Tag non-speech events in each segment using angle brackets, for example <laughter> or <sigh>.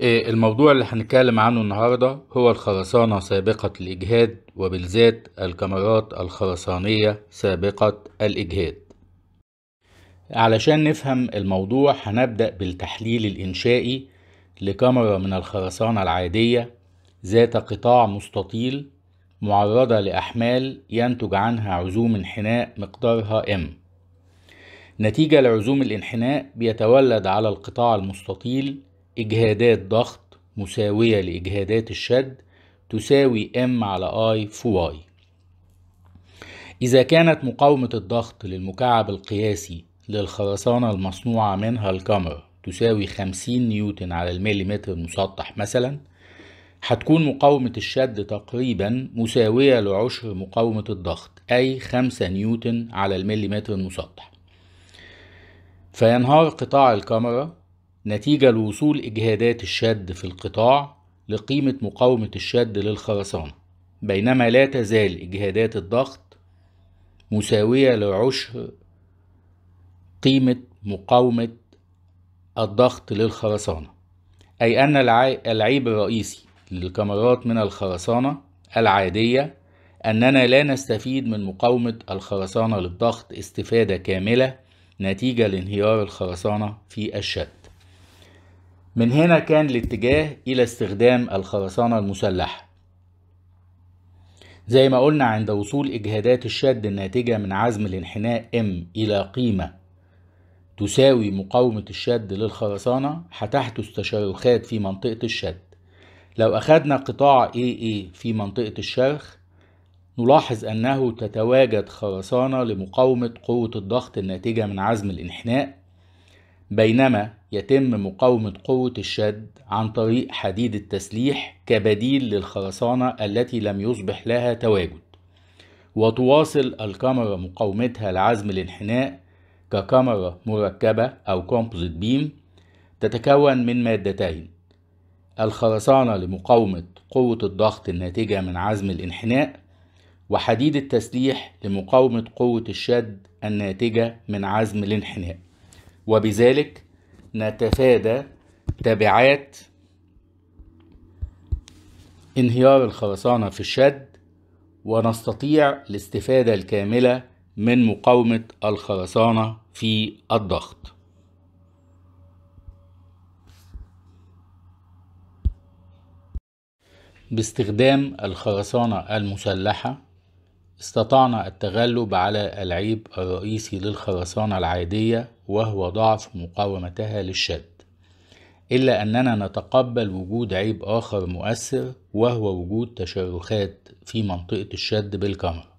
إيه، الموضوع اللي هنتكلم عنه النهاردة هو الخرسانة سابقة الإجهاد وبالذات الكاميرات الخرسانية سابقة الإجهاد علشان نفهم الموضوع هنبدأ بالتحليل الإنشائي لكاميرا من الخرسانة العادية ذات قطاع مستطيل معرضة لأحمال ينتج عنها عزوم انحناء مقدارها M نتيجة لعزوم الانحناء بيتولد على القطاع المستطيل إجهادات ضغط مساوية لإجهادات الشد تساوي M على I في Y إذا كانت مقاومة الضغط للمكعب القياسي للخرسانة المصنوعة منها الكاميرا تساوي 50 نيوتن على المليمتر المسطح مثلا هتكون مقاومة الشد تقريبا مساوية لعشر مقاومة الضغط أي 5 نيوتن على المليمتر المسطح فينهار قطاع الكاميرا نتيجة لوصول إجهادات الشد في القطاع لقيمة مقاومة الشد للخرسانة بينما لا تزال إجهادات الضغط مساوية لعشر قيمة مقاومة الضغط للخرسانة أي أن العيب الرئيسي للكاميرات من الخرسانة العادية أننا لا نستفيد من مقاومة الخرسانة للضغط استفادة كاملة نتيجة لانهيار الخرسانة في الشد من هنا كان الاتجاه إلى استخدام الخرسانة المسلحة زي ما قلنا عند وصول إجهادات الشد الناتجة من عزم الانحناء M إلى قيمة تساوي مقاومة الشد للخرسانة هتحدث تشرخات في منطقة الشد لو اخدنا قطاع AA في منطقة الشرخ نلاحظ أنه تتواجد خرسانة لمقاومة قوة الضغط الناتجة من عزم الانحناء بينما يتم مقاومة قوة الشد عن طريق حديد التسليح كبديل للخرسانة التي لم يصبح لها تواجد وتواصل الكاميرا مقاومتها لعزم الانحناء ككاميرا مركبة أو كومبوزيت بيم تتكون من مادتين الخرسانة لمقاومة قوة الضغط الناتجة من عزم الانحناء وحديد التسليح لمقاومة قوة الشد الناتجة من عزم الانحناء وبذلك نتفادى تبعات انهيار الخرسانة في الشد ونستطيع الاستفادة الكاملة من مقاومة الخرسانة في الضغط باستخدام الخرسانة المسلحة استطعنا التغلب على العيب الرئيسي للخرسانة العادية وهو ضعف مقاومتها للشد إلا أننا نتقبل وجود عيب آخر مؤثر وهو وجود تشرخات في منطقة الشد بالكاميرا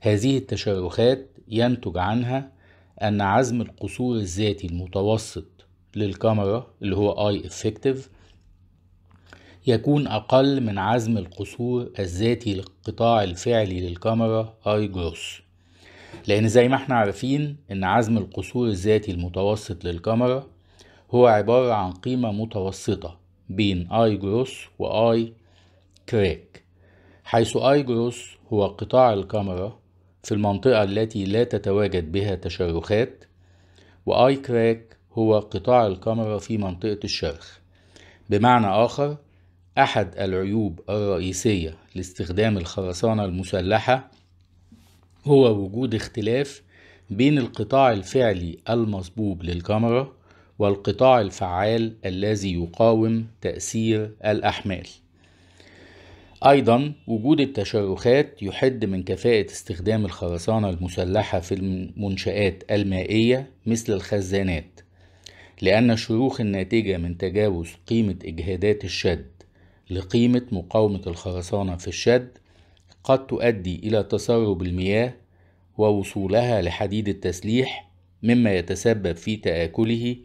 هذه التشرخات ينتج عنها أن عزم القصور الذاتي المتوسط للكاميرا اللي هو اي effective يكون أقل من عزم القصور الذاتي للقطاع الفعلي للكاميرا اي جروس لأن زي ما احنا عارفين إن عزم القصور الذاتي المتوسط للكاميرا هو عبارة عن قيمة متوسطة بين اي جروس واي كراك حيث اي جروس هو قطاع الكاميرا في المنطقة التي لا تتواجد بها تشرخات واي كراك هو قطاع الكاميرا في منطقة الشرخ بمعنى آخر أحد العيوب الرئيسية لاستخدام الخرسانة المسلحة هو وجود اختلاف بين القطاع الفعلي المصبوب للكاميرا والقطاع الفعال الذي يقاوم تأثير الأحمال أيضا وجود التشرخات يحد من كفاءة استخدام الخرسانة المسلحة في المنشآت المائية مثل الخزانات لأن الشروخ الناتجة من تجاوز قيمة إجهادات الشد لقيمة مقاومة الخرسانة في الشد قد تؤدي إلى تسرب المياه ووصولها لحديد التسليح مما يتسبب في تآكله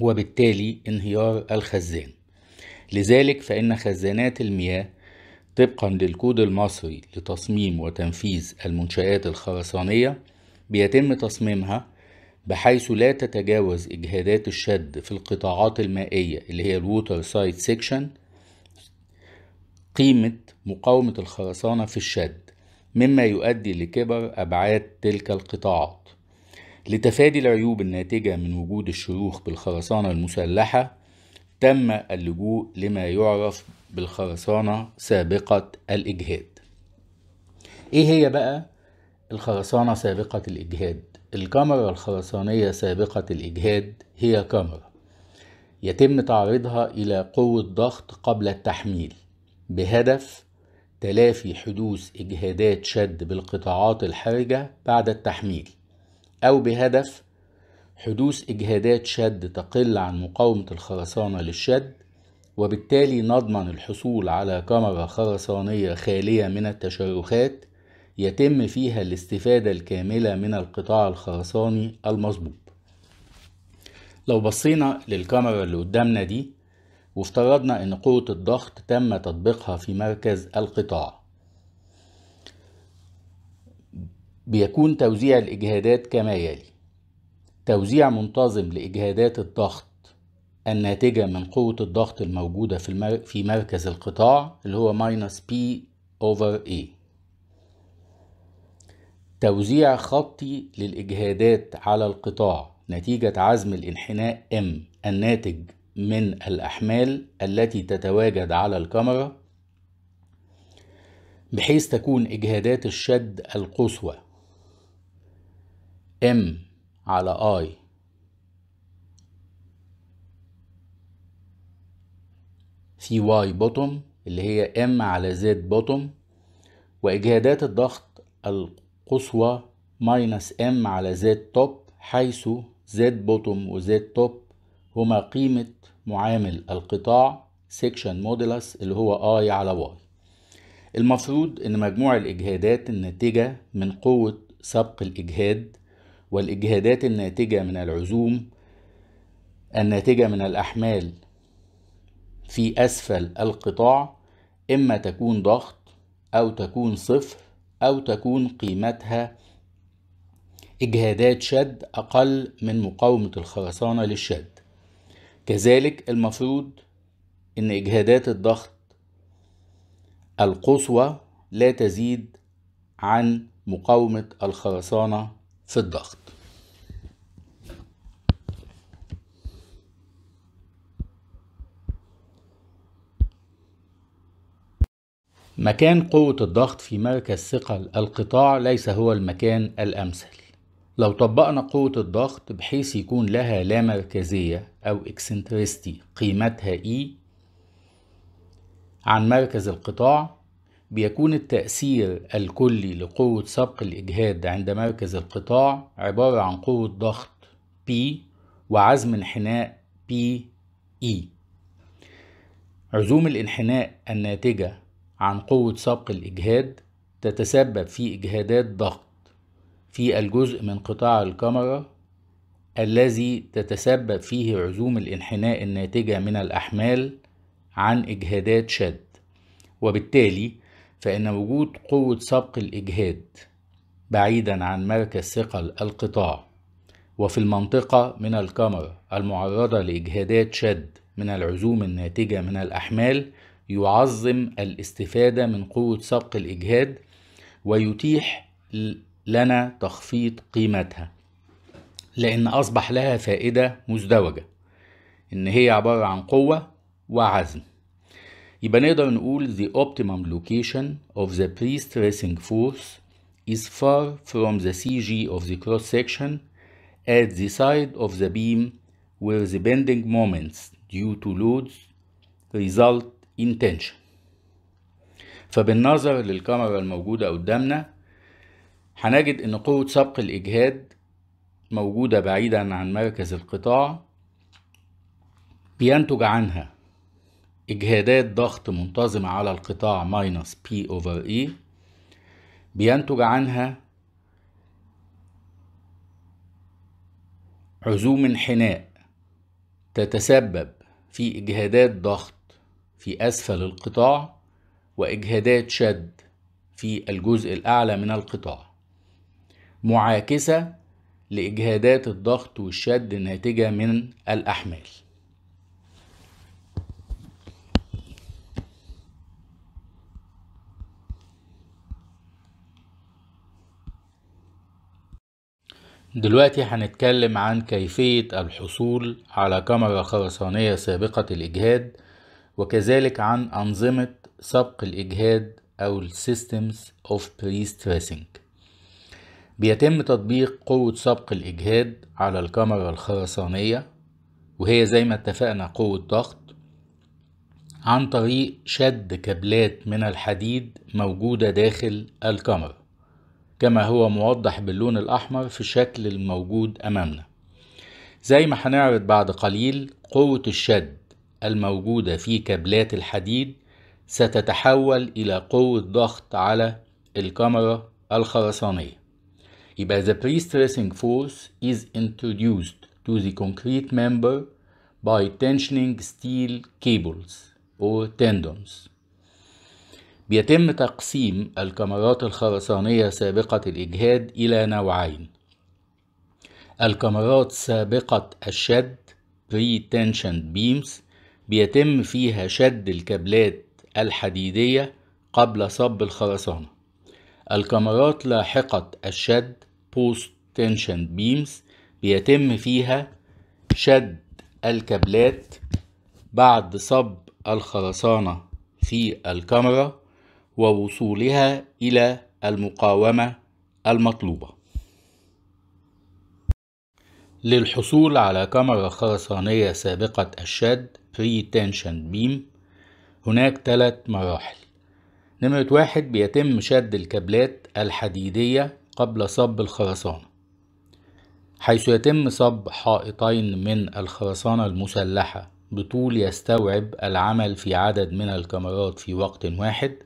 وبالتالي انهيار الخزان لذلك فإن خزانات المياه طبقا للكود المصري لتصميم وتنفيذ المنشآت الخرسانية بيتم تصميمها بحيث لا تتجاوز إجهادات الشد في القطاعات المائية اللي هي الووتر سايد سيكشن قيمة مقاومة الخرسانة في الشد مما يؤدي لكبر أبعاد تلك القطاعات لتفادي العيوب الناتجة من وجود الشيوخ بالخرسانة المسلحة تم اللجوء لما يعرف بالخرسانة سابقة الإجهاد إيه هي بقى الخرسانة سابقة الإجهاد؟ الكاميرا الخرسانية سابقة الإجهاد هي كاميرا يتم تعريضها إلى قوة ضغط قبل التحميل بهدف تلافي حدوث إجهادات شد بالقطاعات الحرجة بعد التحميل أو بهدف حدوث إجهادات شد تقل عن مقاومة الخرسانة للشد وبالتالي نضمن الحصول على كاميرا خرسانية خالية من التشرخات يتم فيها الاستفادة الكاملة من القطاع الخرساني المصبوب لو بصينا للكاميرا اللي قدامنا دي وافترضنا أن قوة الضغط تم تطبيقها في مركز القطاع بيكون توزيع الإجهادات كما يلي توزيع منتظم لإجهادات الضغط الناتجة من قوة الضغط الموجودة في, المر... في مركز القطاع اللي هو minus P over A توزيع خطي للإجهادات على القطاع نتيجة عزم الانحناء M الناتج من الأحمال التي تتواجد على الكاميرا بحيث تكون إجهادات الشد القصوى M على I في Y بوتوم اللي هي M على Z بوتوم واجهادات الضغط القصوى ماينس M على Z توب حيث bottom بوتوم Z توب هما قيمة معامل القطاع سيكشن مودلس اللي هو اي على واي المفروض ان مجموع الاجهادات الناتجة من قوة سبق الاجهاد والاجهادات الناتجة من العزوم الناتجة من الاحمال في اسفل القطاع اما تكون ضغط او تكون صفر او تكون قيمتها اجهادات شد اقل من مقاومة الخرسانة للشد كذلك المفروض ان اجهادات الضغط القصوى لا تزيد عن مقاومة الخرسانة في الضغط مكان قوة الضغط في مركز ثقل القطاع ليس هو المكان الأمثل لو طبقنا قوة الضغط بحيث يكون لها لا مركزية أو إكسنتريستي قيمتها E عن مركز القطاع بيكون التأثير الكلي لقوة سبق الإجهاد عند مركز القطاع عبارة عن قوة ضغط P وعزم انحناء PE عزوم الانحناء الناتجة عن قوة سبق الإجهاد تتسبب في إجهادات ضغط في الجزء من قطاع الكاميرا الذي تتسبب فيه عزوم الانحناء الناتجة من الأحمال عن إجهادات شد وبالتالي فإن وجود قوة سبق الإجهاد بعيدا عن مركز ثقل القطاع وفي المنطقة من الكاميرا المعرضة لإجهادات شد من العزوم الناتجة من الأحمال يعظم الاستفادة من قوة سبق الإجهاد ويتيح لنا تخفيض قيمتها لأن أصبح لها فائدة مزدوجة إن هي عبارة عن قوة وعزم يبقى نقدر نقول the optimum location of the pre-stressing force is far from the CG of the cross section at the side of the beam where the bending moments due to loads result in tension فبالنظر للكاميرا الموجودة قدامنا هنجد ان قوة سبق الاجهاد موجودة بعيدا عن مركز القطاع بينتج عنها اجهادات ضغط منتظمة على القطاع ماينس بي اوفر اي بينتج عنها عزوم انحناء تتسبب في اجهادات ضغط في اسفل القطاع واجهادات شد في الجزء الاعلى من القطاع معاكسة لإجهادات الضغط والشد الناتجة من الأحمال دلوقتي هنتكلم عن كيفية الحصول على كاميرا خرسانية سابقة الإجهاد وكذلك عن أنظمة سبق الإجهاد أو Systems of Pre-Stressing بيتم تطبيق قوة سبق الإجهاد على الكاميرا الخرسانية وهي زي ما اتفقنا قوة ضغط عن طريق شد كابلات من الحديد موجودة داخل الكاميرا كما هو موضح باللون الأحمر في الشكل الموجود أمامنا زي ما هنعرض بعد قليل قوة الشد الموجودة في كابلات الحديد ستتحول إلى قوة ضغط على الكاميرا الخرسانية يبقى the pre-stressing force is introduced to the concrete member by tensioning steel cables or tendons بيتم تقسيم الكمرات الخرسانية سابقة الإجهاد إلى نوعين الكمرات سابقة الشد pre-tensioned beams بيتم فيها شد الكابلات الحديدية قبل صب الخرسانة الكاميرات لاحقة الشد بوست تنشن بيمز بيتم فيها شد الكابلات بعد صب الخرسانة في الكاميرا ووصولها إلى المقاومة المطلوبة للحصول على كاميرا خرسانية سابقة الشد Pre-Tension Beam هناك ثلاث مراحل نمرة واحد بيتم شد الكابلات الحديدية قبل صب الخرسانة حيث يتم صب حائطين من الخرسانة المسلحة بطول يستوعب العمل في عدد من الكاميرات في وقت واحد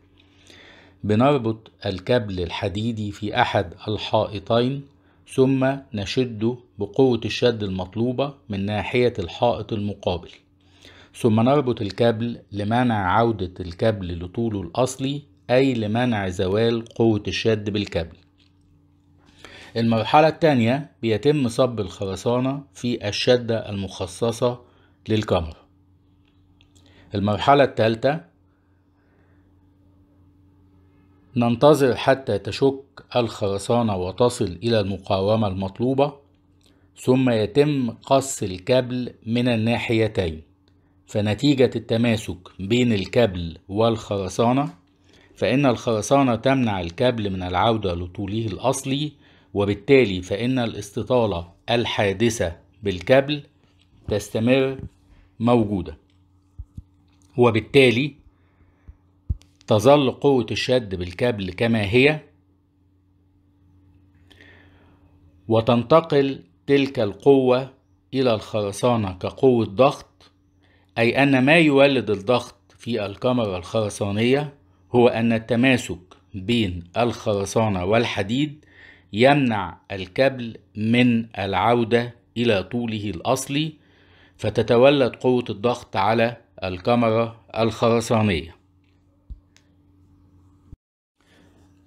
بنربط الكابل الحديدي في أحد الحائطين ثم نشده بقوة الشد المطلوبة من ناحية الحائط المقابل ثم نربط الكابل لمنع عودة الكابل لطوله الأصلي أي لمنع زوال قوة الشد بالكابل المرحلة التانية بيتم صب الخرسانة في الشدة المخصصة للكاميرا المرحلة التالتة ننتظر حتى تشك الخرسانة وتصل إلى المقاومة المطلوبة ثم يتم قص الكابل من الناحيتين فنتيجة التماسك بين الكابل والخرسانة فإن الخرسانة تمنع الكابل من العودة لطوله الأصلي وبالتالي فإن الاستطالة الحادثة بالكابل تستمر موجودة وبالتالي تظل قوة الشد بالكابل كما هي وتنتقل تلك القوة إلى الخرسانة كقوة ضغط أي أن ما يولد الضغط في الكاميرا الخرسانية هو أن التماسك بين الخرسانة والحديد يمنع الكابل من العودة إلى طوله الأصلي فتتولد قوة الضغط على الكاميرا الخرسانية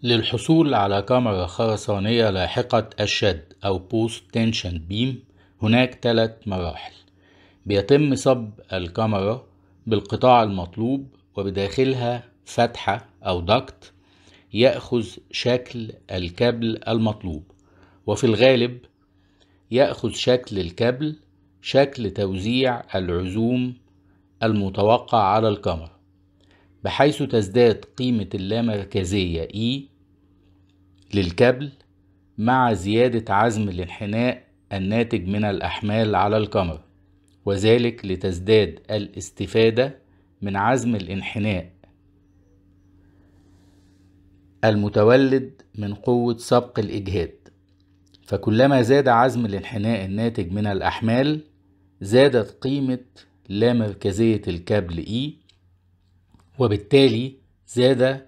للحصول على كاميرا خرسانية لاحقة الشد أو بوست تنشن بيم هناك ثلاث مراحل بيتم صب الكاميرا بالقطاع المطلوب وبداخلها فتحة أو دكت يأخذ شكل الكابل المطلوب وفي الغالب يأخذ شكل الكابل شكل توزيع العزوم المتوقع على القمر بحيث تزداد قيمة اللامركزية E للكابل مع زيادة عزم الانحناء الناتج من الأحمال على القمر وذلك لتزداد الاستفادة من عزم الانحناء المتولد من قوة سبق الإجهاد فكلما زاد عزم الانحناء الناتج من الأحمال زادت قيمة لا مركزية الكابل إي e، وبالتالي زاد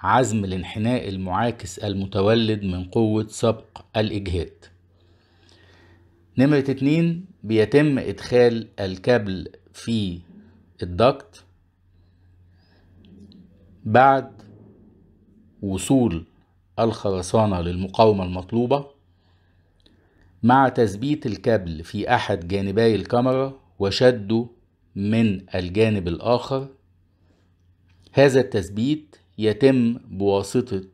عزم الانحناء المعاكس المتولد من قوة سبق الإجهاد نمرة اتنين بيتم إدخال الكابل في الضغط بعد وصول الخرسانة للمقاومة المطلوبة مع تثبيت الكابل في أحد جانبي الكاميرا وشده من الجانب الآخر هذا التثبيت يتم بواسطة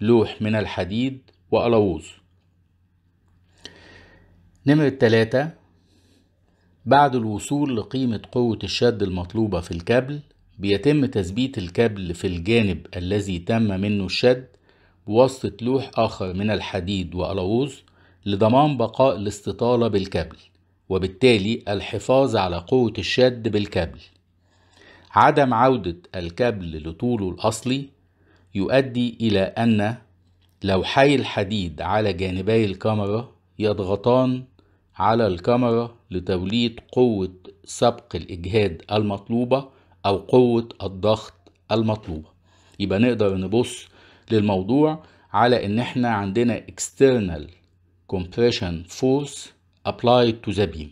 لوح من الحديد وقلاووز نمرة تلاتة بعد الوصول لقيمة قوة الشد المطلوبة في الكابل بيتم تثبيت الكابل في الجانب الذي تم منه الشد بواسطة لوح آخر من الحديد وقلاووز لضمان بقاء الاستطالة بالكابل وبالتالي الحفاظ على قوة الشد بالكابل عدم عودة الكابل لطوله الأصلي يؤدي إلى أن لوحي الحديد على جانبي الكاميرا يضغطان على الكاميرا لتوليد قوة سبق الإجهاد المطلوبة أو قوة الضغط المطلوبة يبقى نقدر نبص للموضوع على إن إحنا عندنا external compression force applied to the beam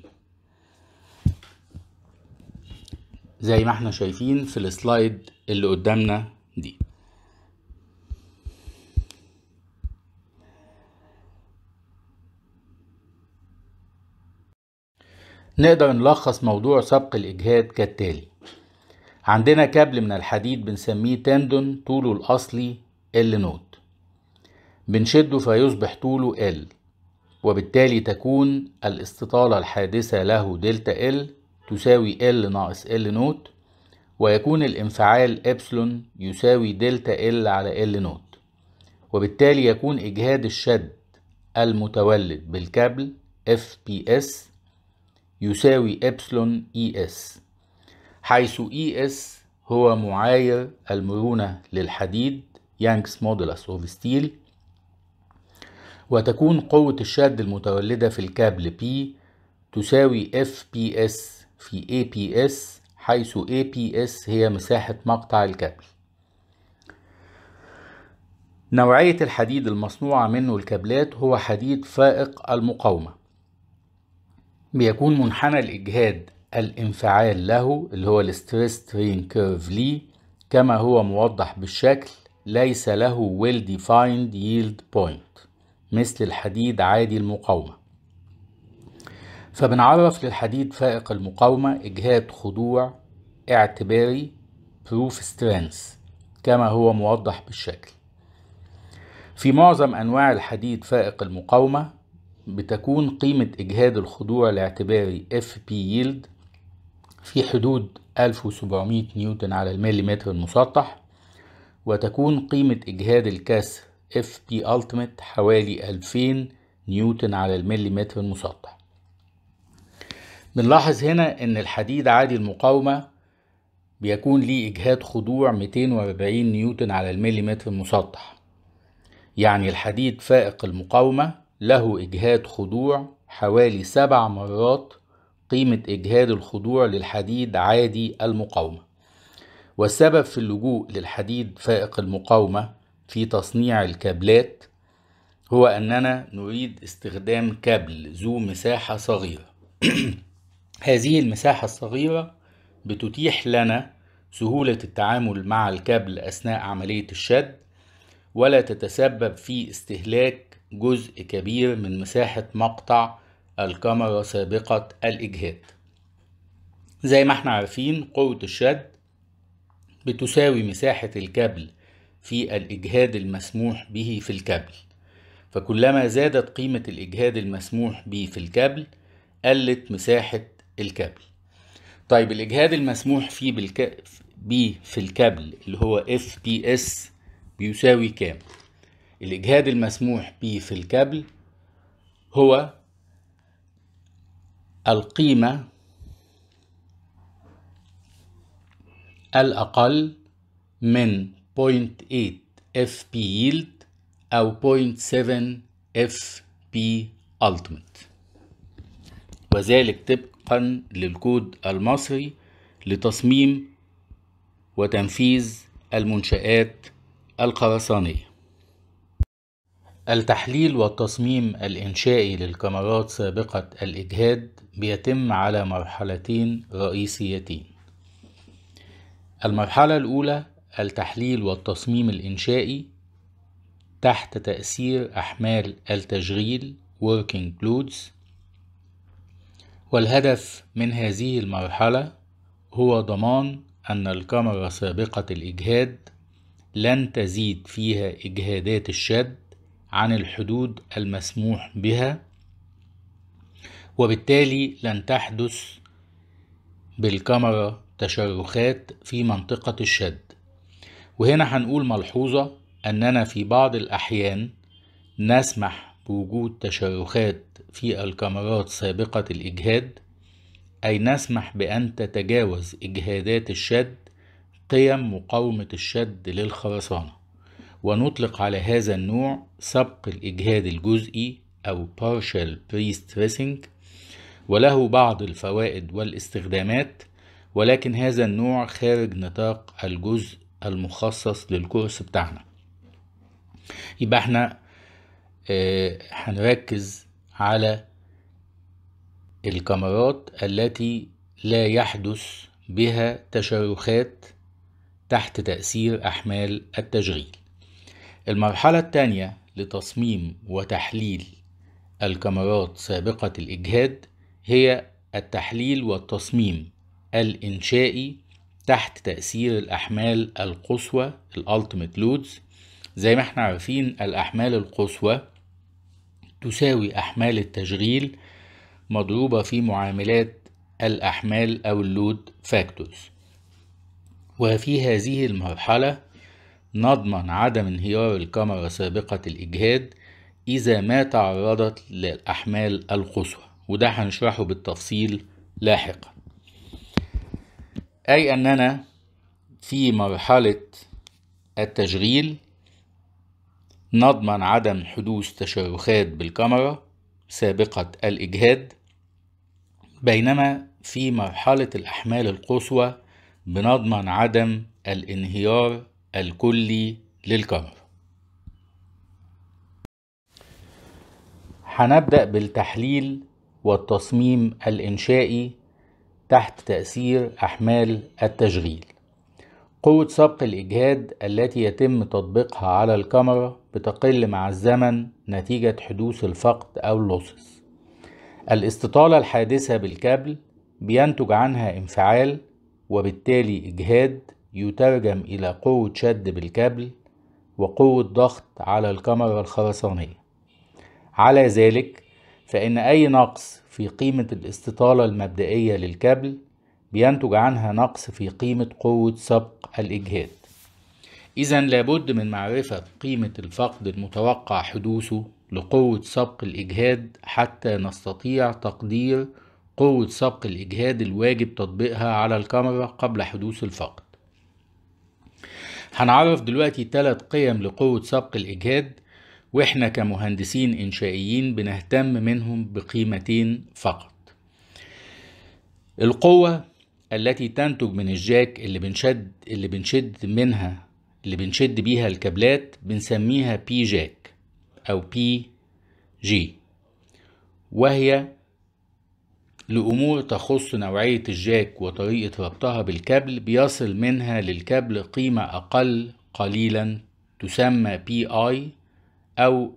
زي ما احنا شايفين في السلايد اللي قدامنا دي نقدر نلخص موضوع سبق الإجهاد كالتالي عندنا كابل من الحديد بنسميه تندون طوله الأصلي L نوت بنشده فيصبح طوله L وبالتالي تكون الاستطالة الحادثة له دلتا L تساوي L ناقص L نوت ويكون الانفعال إبسلون يساوي دلتا L على L نوت وبالتالي يكون إجهاد الشد المتولد بالكابل FPS يساوي إبسلون ES حيث اي e اس هو معاير المرونة للحديد يانكس مودولس اوف ستيل وتكون قوة الشد المتولدة في الكابل P تساوي FPS في APS حيث APS هي مساحة مقطع الكابل نوعية الحديد المصنوعة منه الكابلات هو حديد فائق المقاومة بيكون منحنى الإجهاد الانفعال له اللي هو الستريس ترين كيرف لي كما هو موضح بالشكل ليس له well defined yield point مثل الحديد عادي المقاومة فبنعرف للحديد فائق المقاومة إجهاد خضوع اعتباري proof strength كما هو موضح بالشكل في معظم أنواع الحديد فائق المقاومة بتكون قيمة إجهاد الخضوع الاعتباري اف بي ييلد في حدود 1700 نيوتن على المليمتر المسطح وتكون قيمة إجهاد الكسر FP Ultimate حوالي 2000 نيوتن على المليمتر المسطح بنلاحظ هنا ان الحديد عادي المقاومة بيكون ليه إجهاد خضوع 240 نيوتن على المليمتر المسطح يعني الحديد فائق المقاومة له إجهاد خضوع حوالي سبع مرات قيمة إجهاد الخضوع للحديد عادي المقاومة والسبب في اللجوء للحديد فائق المقاومة في تصنيع الكابلات هو أننا نريد استخدام كابل ذو مساحة صغيرة <clears throat> هذه المساحة الصغيرة بتتيح لنا سهولة التعامل مع الكابل أثناء عملية الشد ولا تتسبب في استهلاك جزء كبير من مساحة مقطع الكاميرا سابقة الإجهاد زي ما احنا عارفين قوة الشد بتساوي مساحة الكابل في الإجهاد المسموح به في الكابل فكلما زادت قيمة الإجهاد المسموح به في الكابل قلت مساحة الكابل طيب الإجهاد المسموح فيه بالك... به في الكابل اللي هو FPS بيساوي كام؟ الإجهاد المسموح به في الكابل هو القيمة الأقل من 0.8 FP yield أو 0.7 FP ultimate وذلك طبقا للكود المصري لتصميم وتنفيذ المنشآت الخرسانية التحليل والتصميم الإنشائي للكاميرات سابقة الإجهاد بيتم على مرحلتين رئيسيتين المرحلة الأولى التحليل والتصميم الإنشائي تحت تأثير أحمال التشغيل working loads والهدف من هذه المرحلة هو ضمان أن الكاميرا سابقة الإجهاد لن تزيد فيها إجهادات الشد عن الحدود المسموح بها وبالتالي لن تحدث بالكاميرا تشرخات في منطقة الشد وهنا هنقول ملحوظة أننا في بعض الأحيان نسمح بوجود تشرخات في الكاميرات سابقة الإجهاد أي نسمح بأن تتجاوز إجهادات الشد قيم مقاومة الشد للخرسانة ونطلق على هذا النوع سبق الإجهاد الجزئي أو partial pre-stressing وله بعض الفوائد والاستخدامات ولكن هذا النوع خارج نطاق الجزء المخصص للكورس بتاعنا يبقى احنا اه هنركز على الكاميرات التي لا يحدث بها تشرخات تحت تأثير أحمال التشغيل المرحلة الثانية لتصميم وتحليل الكاميرات سابقة الإجهاد هي التحليل والتصميم الإنشائي تحت تأثير الأحمال القصوى Ultimate لودز زي ما احنا عارفين الأحمال القصوى تساوي أحمال التشغيل مضروبة في معاملات الأحمال أو اللود فاكتورز وفي هذه المرحلة نضمن عدم انهيار الكاميرا سابقة الإجهاد إذا ما تعرضت للأحمال القصوى وده هنشرحه بالتفصيل لاحقا أي أننا في مرحلة التشغيل نضمن عدم حدوث تشرخات بالكاميرا سابقة الإجهاد بينما في مرحلة الأحمال القصوى بنضمن عدم الانهيار الكلي للكاميرا هنبدأ بالتحليل والتصميم الإنشائي تحت تأثير أحمال التشغيل قوة سبق الإجهاد التي يتم تطبيقها على الكاميرا بتقل مع الزمن نتيجة حدوث الفقد أو اللوسس الاستطالة الحادثة بالكابل بينتج عنها انفعال وبالتالي إجهاد يترجم إلى قوة شد بالكابل وقوة ضغط على الكاميرا الخرسانية على ذلك فإن أي نقص في قيمة الاستطالة المبدئية للكابل بينتج عنها نقص في قيمة قوة سبق الإجهاد إذا لابد من معرفة قيمة الفقد المتوقع حدوثه لقوة سبق الإجهاد حتى نستطيع تقدير قوة سبق الإجهاد الواجب تطبيقها على الكاميرا قبل حدوث الفقد هنعرف دلوقتي ثلاث قيم لقوة سبق الإجهاد واحنا كمهندسين انشائيين بنهتم منهم بقيمتين فقط القوة التي تنتج من الجاك اللي بنشد اللي بنشد منها اللي بنشد بيها الكابلات بنسميها بي جاك او بي جي وهي لأمور تخص نوعية الجاك وطريقة ربطها بالكابل بيصل منها للكابل قيمة أقل قليلا تسمى بي آي أو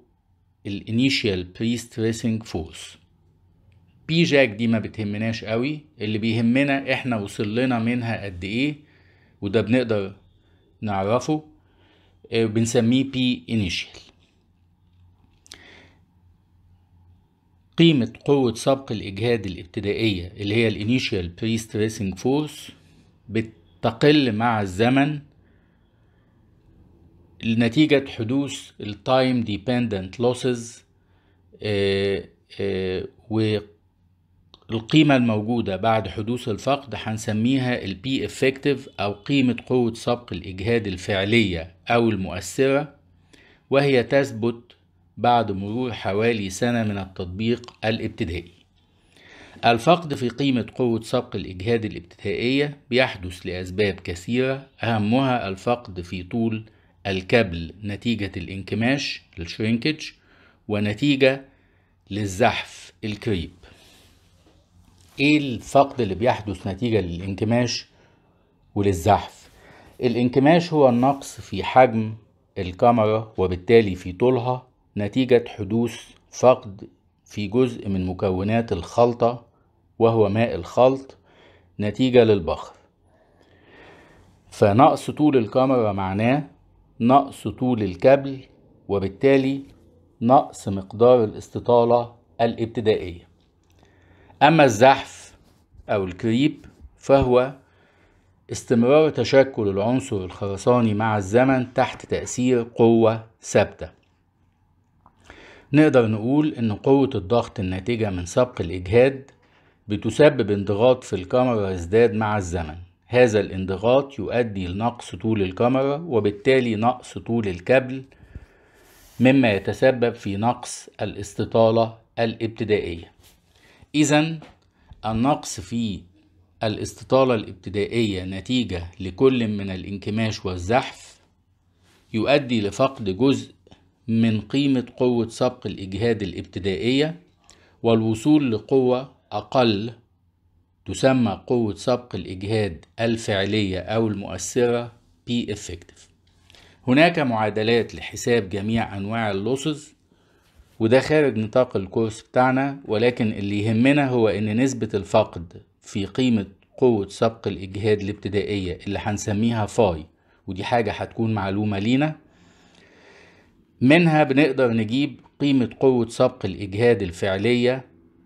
Initial بري ستريسنج فورس بي جاك دي ما بتهمناش قوي اللي بيهمنا احنا وصلنا منها قد ايه وده بنقدر نعرفه آه، بنسميه بي انيشيال قيمة قوة سبق الإجهاد الابتدائية اللي هي الانيشيال بري ستريسنج فورس بتقل مع الزمن نتيجة حدوث التايم ديبندنت لوسز والقيمة الموجودة بعد حدوث الفقد هنسميها البي افكتيف أو قيمة قوة سبق الإجهاد الفعلية أو المؤثرة وهي تثبت بعد مرور حوالي سنة من التطبيق الابتدائي الفقد في قيمة قوة سبق الإجهاد الابتدائية بيحدث لأسباب كثيرة أهمها الفقد في طول الكبل نتيجة الانكماش الشرينكج ونتيجة للزحف الكريب ايه الفقد اللي بيحدث نتيجة للانكماش وللزحف الانكماش هو النقص في حجم الكاميرا وبالتالي في طولها نتيجة حدوث فقد في جزء من مكونات الخلطة وهو ماء الخلط نتيجة للبخر فنقص طول الكاميرا معناه نقص طول الكابل وبالتالي نقص مقدار الاستطالة الابتدائية أما الزحف أو الكريب فهو استمرار تشكل العنصر الخرساني مع الزمن تحت تأثير قوة ثابتة نقدر نقول إن قوة الضغط الناتجة من سبق الإجهاد بتسبب انضغاط في الكاميرا يزداد مع الزمن هذا الانضغاط يؤدي لنقص طول الكاميرا وبالتالي نقص طول الكابل مما يتسبب في نقص الاستطالة الابتدائية إذا النقص في الاستطالة الابتدائية نتيجة لكل من الانكماش والزحف يؤدي لفقد جزء من قيمة قوة سبق الإجهاد الابتدائية والوصول لقوة أقل تسمى قوة سبق الإجهاد الفعلية أو المؤثرة P effective هناك معادلات لحساب جميع أنواع اللوسز وده خارج نطاق الكورس بتاعنا ولكن اللي يهمنا هو إن نسبة الفقد في قيمة قوة سبق الإجهاد الابتدائية اللي هنسميها فاي ودي حاجة هتكون معلومة لينا منها بنقدر نجيب قيمة قوة سبق الإجهاد الفعلية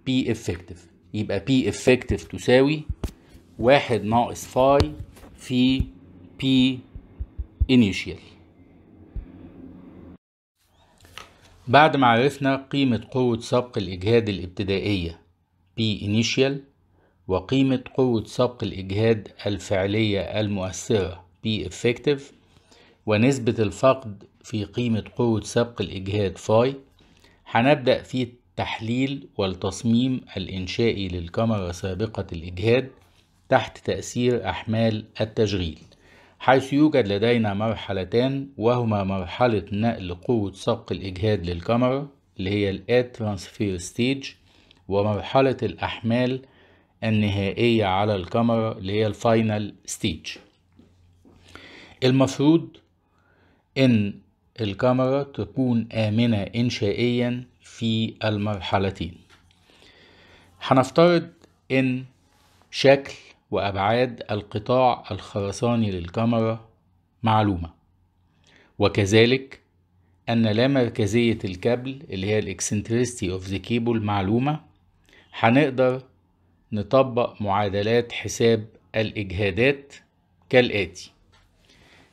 P effective يبقى P effective تساوي واحد ناقص فاي في P initial بعد ما عرفنا قيمة قوة سبق الإجهاد الابتدائية P initial وقيمة قوة سبق الإجهاد الفعلية المؤثرة P effective ونسبة الفقد في قيمة قوة سبق الإجهاد فاي هنبدأ في تحليل والتصميم الإنشائي للكاميرا سابقة الإجهاد تحت تأثير أحمال التشغيل حيث يوجد لدينا مرحلتان وهما مرحلة نقل قوة سبق الإجهاد للكاميرا اللي هي Add Transfer Stage ومرحلة الأحمال النهائية على الكاميرا اللي هي Final Stage المفروض إن الكاميرا تكون آمنة إنشائيا في المرحلتين هنفترض ان شكل وابعاد القطاع الخرساني للكاميرا معلومه وكذلك ان لا مركزيه الكابل اللي هي الاكسنتريستي اوف ذا كيبل معلومه هنقدر نطبق معادلات حساب الاجهادات كالاتي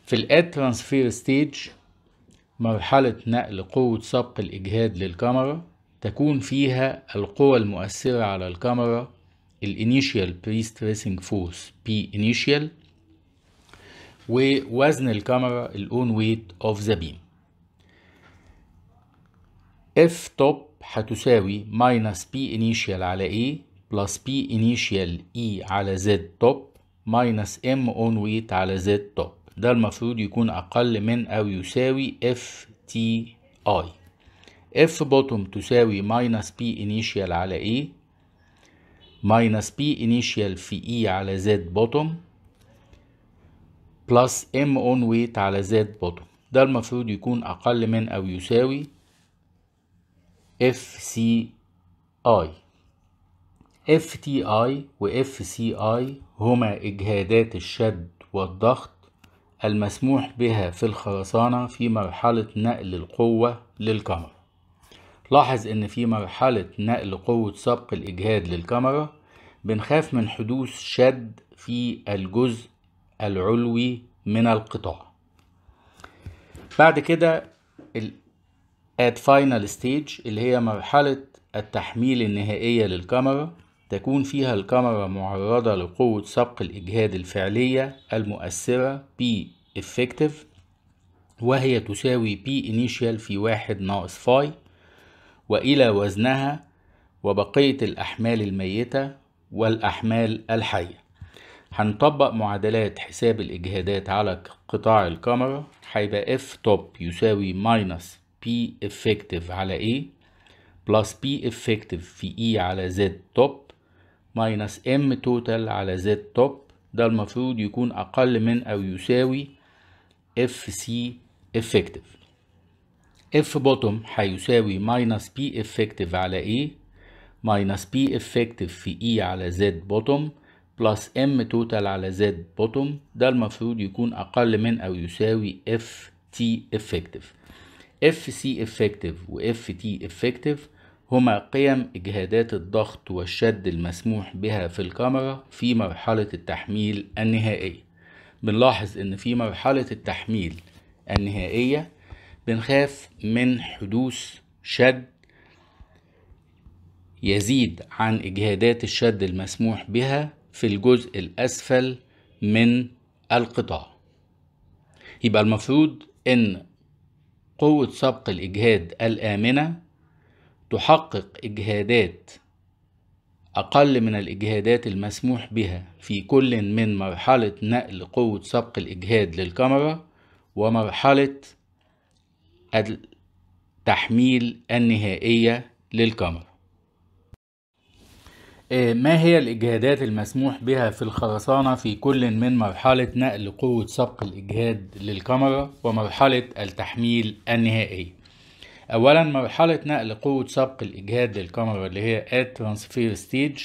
في الاد ترانسفير ستيج مرحلة نقل قوة سبق الإجهاد للكاميرا تكون فيها القوى المؤثرة على الكاميرا الـ Initial Pre-Stressing Force P Initial ووزن الكاميرا الـ Own Weight of the Beam F Top هتساوي minus P Initial على A plus P Initial E على Z Top minus M own Weight على Z Top ده المفروض يكون أقل من أو يساوي FTI F bottom تساوي minus P initial على A minus P initial في E على Z bottom plus M on weight على Z bottom ده المفروض يكون أقل من أو يساوي FCI FTI و FCI هما إجهادات الشد والضغط المسموح بها في الخرسانة في مرحلة نقل القوة للكاميرا لاحظ ان في مرحلة نقل قوة سبق الاجهاد للكاميرا بنخاف من حدوث شد في الجزء العلوي من القطاع بعد كده ال at final stage اللي هي مرحلة التحميل النهائية للكاميرا تكون فيها الكاميرا معرضة لقوة سبق الإجهاد الفعلية المؤثرة P effective وهي تساوي P initial في واحد ناقص فاي وإلى وزنها وبقية الأحمال الميتة والأحمال الحية هنطبق معادلات حساب الإجهادات على قطاع الكاميرا هيبقى F top يساوي minus P effective على A plus P effective في E على Z top ماينس ام توتال على زد توب ده المفروض يكون اقل من او يساوي اف سي افكتيف اف بوتوم هيساوي ماينس بي افكتيف على ايه ماينس بي افكتيف في اي e على زد بوتوم بلس ام توتال على زد بوتوم ده المفروض يكون اقل من او يساوي اف تي افكتيف اف سي افكتيف واف تي افكتيف هما قيم إجهادات الضغط والشد المسموح بها في الكاميرا في مرحلة التحميل النهائية بنلاحظ إن في مرحلة التحميل النهائية بنخاف من حدوث شد يزيد عن إجهادات الشد المسموح بها في الجزء الأسفل من القطاع يبقى المفروض إن قوة سبق الإجهاد الآمنة تحقق إجهادات أقل من الإجهادات المسموح بها في كل من مرحلة نقل قوة سبق الإجهاد للكاميرا ومرحلة التحميل النهائية للكاميرا آه، ما هي الإجهادات المسموح بها في الخرسانة في كل من مرحلة نقل قوة سبق الإجهاد للكاميرا ومرحلة التحميل النهائية اولا مرحلة نقل قوة سبق الاجهاد للكاميرا اللي هي الترانسفير ستيج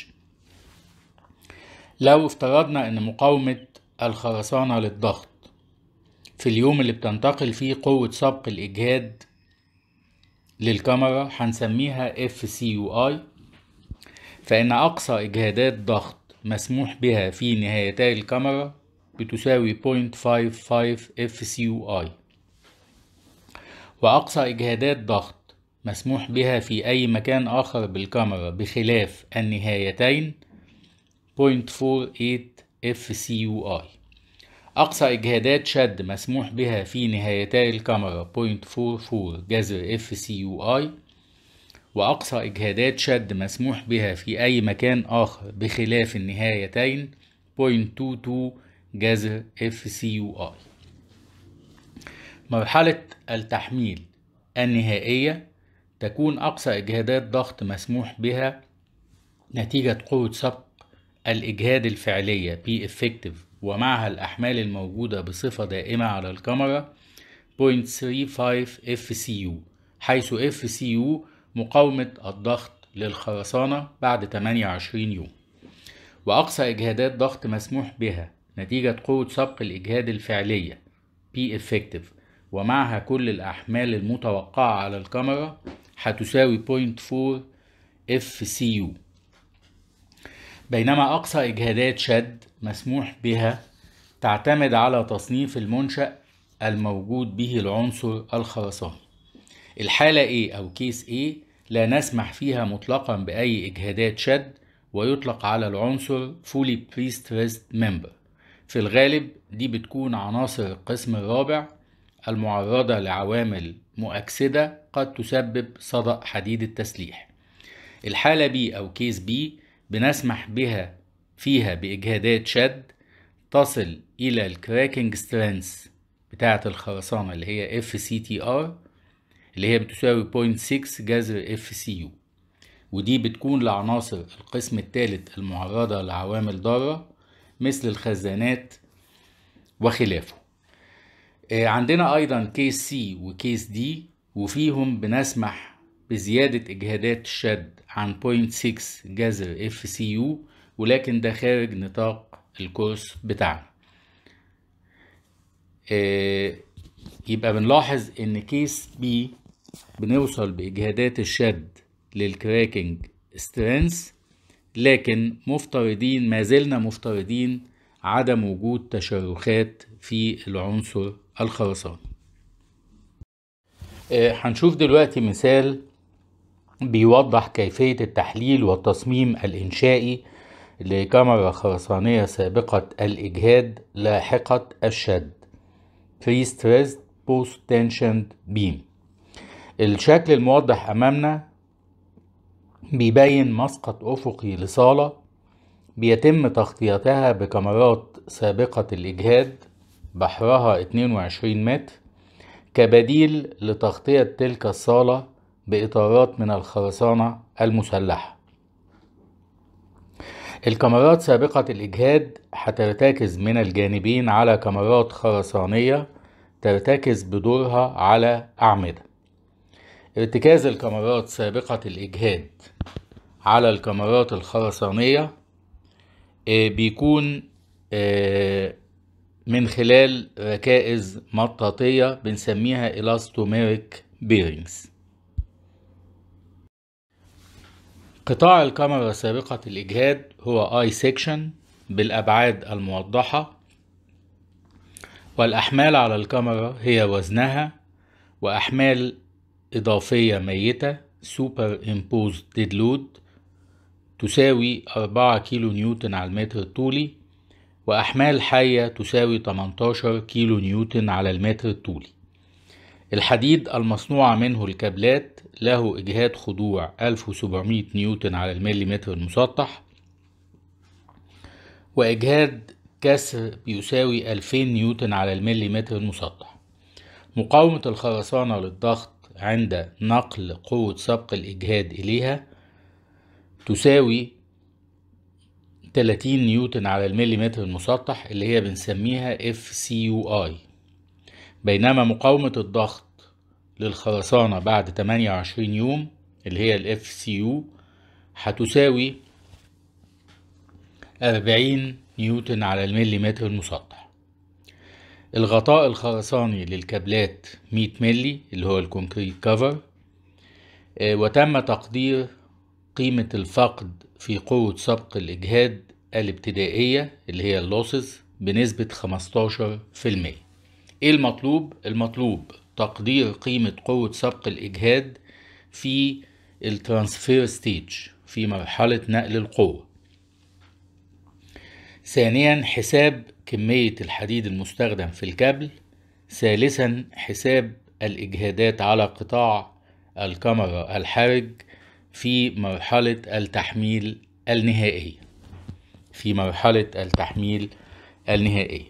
لو افترضنا ان مقاومة الخرسانة للضغط في اليوم اللي بتنتقل فيه قوة سبق الاجهاد للكاميرا هنسميها FCUI فإن أقصى إجهادات ضغط مسموح بها في نهايتي الكاميرا بتساوي 0.55 FCUI وأقصى إجهادات ضغط مسموح بها في أي مكان آخر بالكاميرا بخلاف النهايتين 0.48 FCUI أقصى إجهادات شد مسموح بها في نهايتي الكاميرا 0.44 جذر FCUI وأقصى إجهادات شد مسموح بها في أي مكان آخر بخلاف النهايتين 0.22 جذر FCUI مرحلة التحميل النهائية تكون أقصى إجهادات ضغط مسموح بها نتيجة قوة سبق الإجهاد الفعلية P effective ومعها الأحمال الموجودة بصفة دائمة على الكاميرا 0.35 FCU حيث FCU مقاومة الضغط للخرسانة بعد 28 يوم وأقصى إجهادات ضغط مسموح بها نتيجة قوة سبق الإجهاد الفعلية P effective ومعها كل الأحمال المتوقعة على الكاميرا هتساوي 0.4 FCU بينما أقصى إجهادات شد مسموح بها تعتمد على تصنيف المنشأ الموجود به العنصر الخرساني الحالة A أو كيس A لا نسمح فيها مطلقا بأي إجهادات شد ويطلق على العنصر fully pre-stressed member في الغالب دي بتكون عناصر القسم الرابع المعرضة لعوامل مؤكسدة قد تسبب صدأ حديد التسليح الحالة بي أو كيس بي بنسمح بها فيها بإجهادات شد تصل إلى الكراكنج سترينث بتاعة الخرسانة اللي هي FCTR اللي هي بتساوي 0.6 جذر FCU ودي بتكون لعناصر القسم الثالث المعرضة لعوامل ضارة مثل الخزانات وخلافه آه، عندنا أيضا كيس سي وكيس دي وفيهم بنسمح بزيادة إجهادات الشد عن 0.6 جذر اف سي يو ولكن ده خارج نطاق الكورس بتاعنا آه، يبقى بنلاحظ ان كيس بي بنوصل بإجهادات الشد للكراكنج سترينث لكن مفترضين ما زلنا مفترضين عدم وجود تشرخات في العنصر الخرساني آه، هنشوف دلوقتي مثال بيوضح كيفية التحليل والتصميم الإنشائي لكاميرا خرسانية سابقة الإجهاد لاحقة الشد Free Stressed Post Tensioned Beam الشكل الموضح أمامنا بيبين مسقط أفقي لصالة بيتم تغطيتها بكاميرات سابقة الإجهاد بحرها 22 متر كبديل لتغطية تلك الصالة بإطارات من الخرسانة المسلحة الكاميرات سابقة الإجهاد هترتكز من الجانبين على كاميرات خرسانية ترتكز بدورها على أعمدة ارتكاز الكاميرات سابقة الإجهاد على الكاميرات الخرسانية آه، بيكون آه، من خلال ركائز مطاطية بنسميها إلاستوميريك بيرينجز قطاع الكاميرا سابقة الإجهاد هو آي سيكشن بالأبعاد الموضحة والأحمال على الكاميرا هي وزنها وأحمال إضافية ميتة سوبر امبوز ديد لود تساوي 4 كيلو نيوتن على المتر الطولي وأحمال حية تساوي 18 كيلو نيوتن على المتر الطولي الحديد المصنوعة منه الكابلات له إجهاد خضوع 1700 نيوتن على المليمتر المسطح وإجهاد كسر بيساوي 2000 نيوتن على المليمتر المسطح مقاومة الخرسانة للضغط عند نقل قوة سبق الإجهاد إليها تساوي 30 نيوتن على المليمتر المسطح اللي هي بنسميها FCUI بينما مقاومة الضغط للخرسانة بعد 28 يوم اللي هي ال FCU هتساوي 40 نيوتن على المليمتر المسطح الغطاء الخرساني للكابلات 100 ملي اللي هو الكونكريت كفر آه، وتم تقدير قيمة الفقد في قوة سبق الإجهاد الابتدائية اللي هي اللوسز بنسبة 15% إيه المطلوب؟ المطلوب تقدير قيمة قوة سبق الإجهاد في الترانسفير ستيج في مرحلة نقل القوة ثانيا حساب كمية الحديد المستخدم في الكابل ثالثا حساب الإجهادات على قطاع الكاميرا الحرج في مرحلة التحميل النهائية في مرحلة التحميل النهائية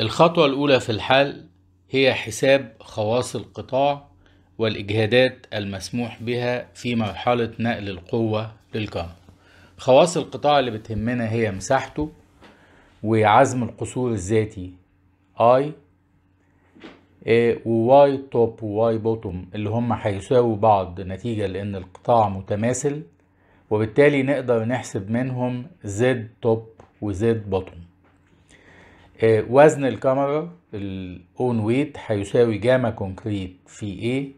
الخطوة الأولى في الحل هي حساب خواص القطاع والإجهادات المسموح بها في مرحلة نقل القوة للكاميرا خواص القطاع اللي بتهمنا هي مساحته وعزم القصور الذاتي I وواي توب وواي بوتوم اللي هم هيساووا بعض نتيجة لأن القطاع متماثل وبالتالي نقدر نحسب منهم زد توب وزد بوتوم وزن الكاميرا الاون ويت هيساوي جاما كونكريت في ايه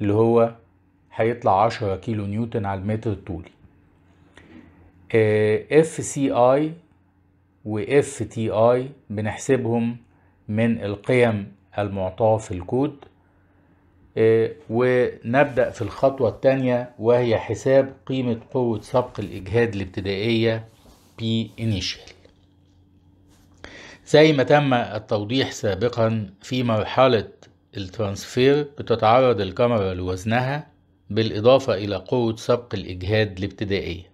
اللي هو هيطلع عشرة كيلو نيوتن على المتر الطولي اف سي اي واف تي اي بنحسبهم من القيم المعطاة في الكود آه، ونبدأ في الخطوة الثانية وهي حساب قيمة قوة سبق الإجهاد الابتدائية P initial زي ما تم التوضيح سابقا في مرحلة الترانسفير بتتعرض الكاميرا لوزنها بالإضافة إلى قوة سبق الإجهاد الابتدائية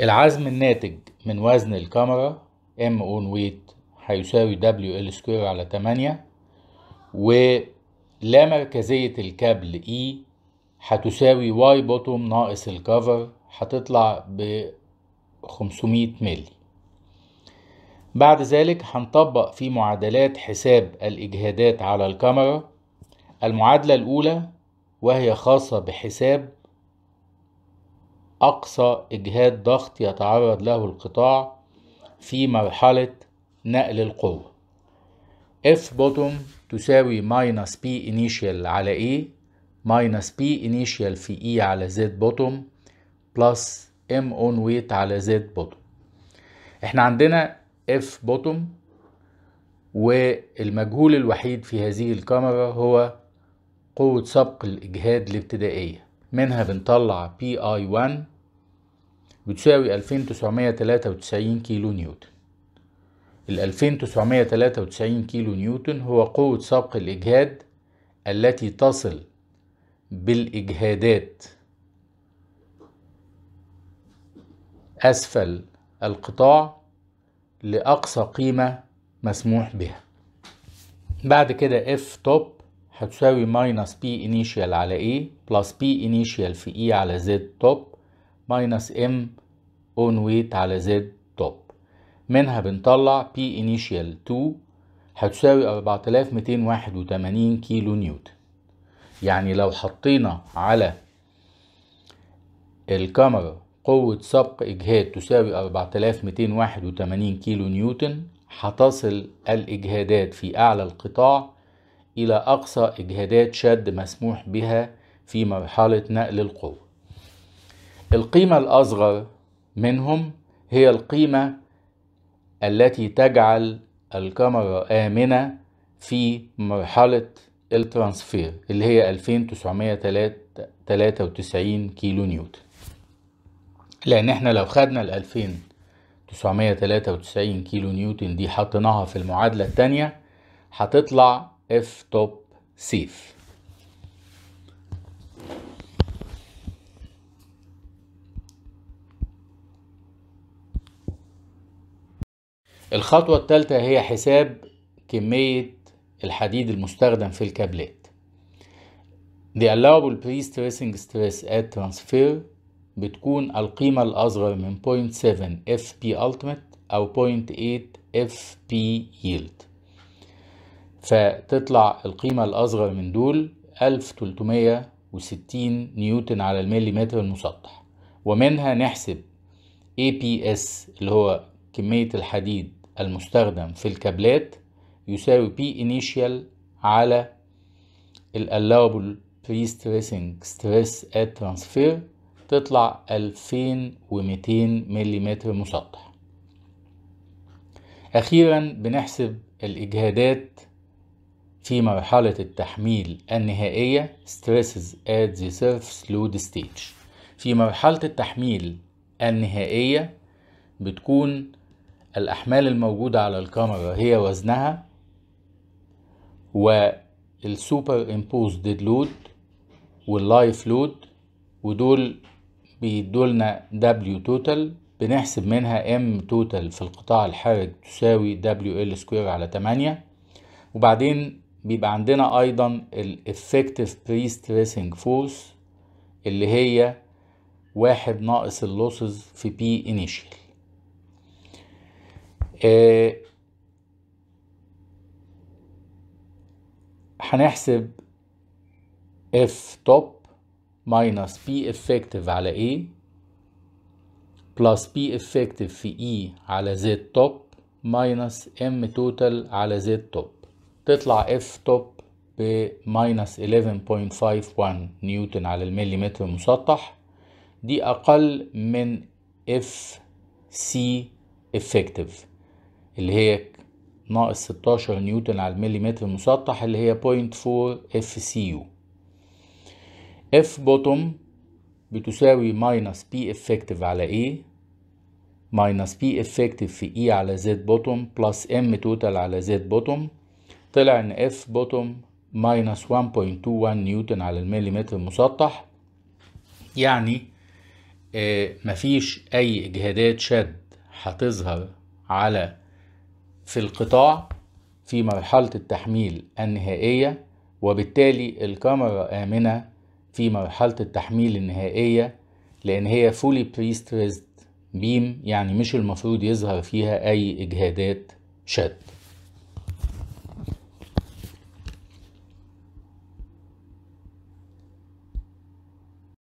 العزم الناتج من وزن الكاميرا M on weight هيساوي WL سكوير على 8 ولا مركزية الكابل E هتساوي واي بوتوم ناقص الكفر هتطلع ب 500 مللي بعد ذلك هنطبق في معادلات حساب الإجهادات على الكاميرا المعادلة الأولى وهي خاصة بحساب أقصى إجهاد ضغط يتعرض له القطاع في مرحلة نقل القوة F bottom تساوي minus P initial على A minus P initial في E على Z bottom plus M on weight على Z bottom احنا عندنا F bottom والمجهول الوحيد في هذه الكاميرا هو قوة سبق الإجهاد الابتدائية منها بنطلع pi 1 بتساوي 2993 كيلو نيوتن ال 2993 كيلو نيوتن هو قوة سبق الإجهاد التي تصل بالإجهادات أسفل القطاع لأقصى قيمة مسموح بها بعد كده F top هتساوي minus P initial على A plus P initial في E على Z top minus M on weight على Z منها بنطلع P initial 2 هتساوي 4281 كيلو نيوتن يعني لو حطينا على الكاميرا قوة سبق إجهاد تساوي 4281 كيلو نيوتن هتصل الإجهادات في أعلى القطاع إلى أقصى إجهادات شد مسموح بها في مرحلة نقل القوة القيمة الأصغر منهم هي القيمة التي تجعل الكاميرا آمنة في مرحلة الترانسفير اللي هي 2993 كيلو نيوتن لأن احنا لو خدنا ال 2993 كيلو نيوتن دي حطيناها في المعادلة التانية هتطلع اف توب سيف الخطوة الثالثة هي حساب كمية الحديد المستخدم في الكابلات The allowable pre-stressing stress at transfer بتكون القيمة الأصغر من 0.7 FP ultimate أو 0.8 FP yield فتطلع القيمة الأصغر من دول 1360 نيوتن على المليمتر المسطح ومنها نحسب APS اللي هو كمية الحديد المستخدم في الكابلات يساوي P initial على الالاوبل allowable pre-stressing stress at transfer تطلع 2200 ملم مسطح أخيرا بنحسب الإجهادات في مرحلة التحميل النهائية stresses at the surface load stage في مرحلة التحميل النهائية بتكون الأحمال الموجودة على الكاميرا هي وزنها والسوبر امبوز ديد لود واللايف لود ودول بيدولنا دبليو توتال بنحسب منها ام توتال في القطاع الحرج تساوي دبليو ال سكوير على 8 وبعدين بيبقى عندنا ايضا الافكتيف بري ستريسنج فورس اللي هي واحد ناقص اللوسز في بي انيشال هنحسب اف توب minus P effective على A plus P effective في E على Z top minus M total على Z top تطلع F top ب minus 11.51 نيوتن على المليمتر المسطح دي أقل من F C effective اللي هي ناقص 16 نيوتن على المليمتر المسطح اللي هي 0.4 اف سي يو اف بوتوم بتساوي ماينس بي افكتيف على اي ماينس بي افكتيف في اي e على زد بوتوم بلس ام توتال على زد بوتوم طلع ان اف بوتوم ماينس 1.21 نيوتن على المليمتر المسطح يعني آه مفيش اي اجهادات شد هتظهر على في القطاع في مرحلة التحميل النهائية وبالتالي الكاميرا آمنة في مرحلة التحميل النهائية لأن هي فولي بريستريزد بيم يعني مش المفروض يظهر فيها أي إجهادات شد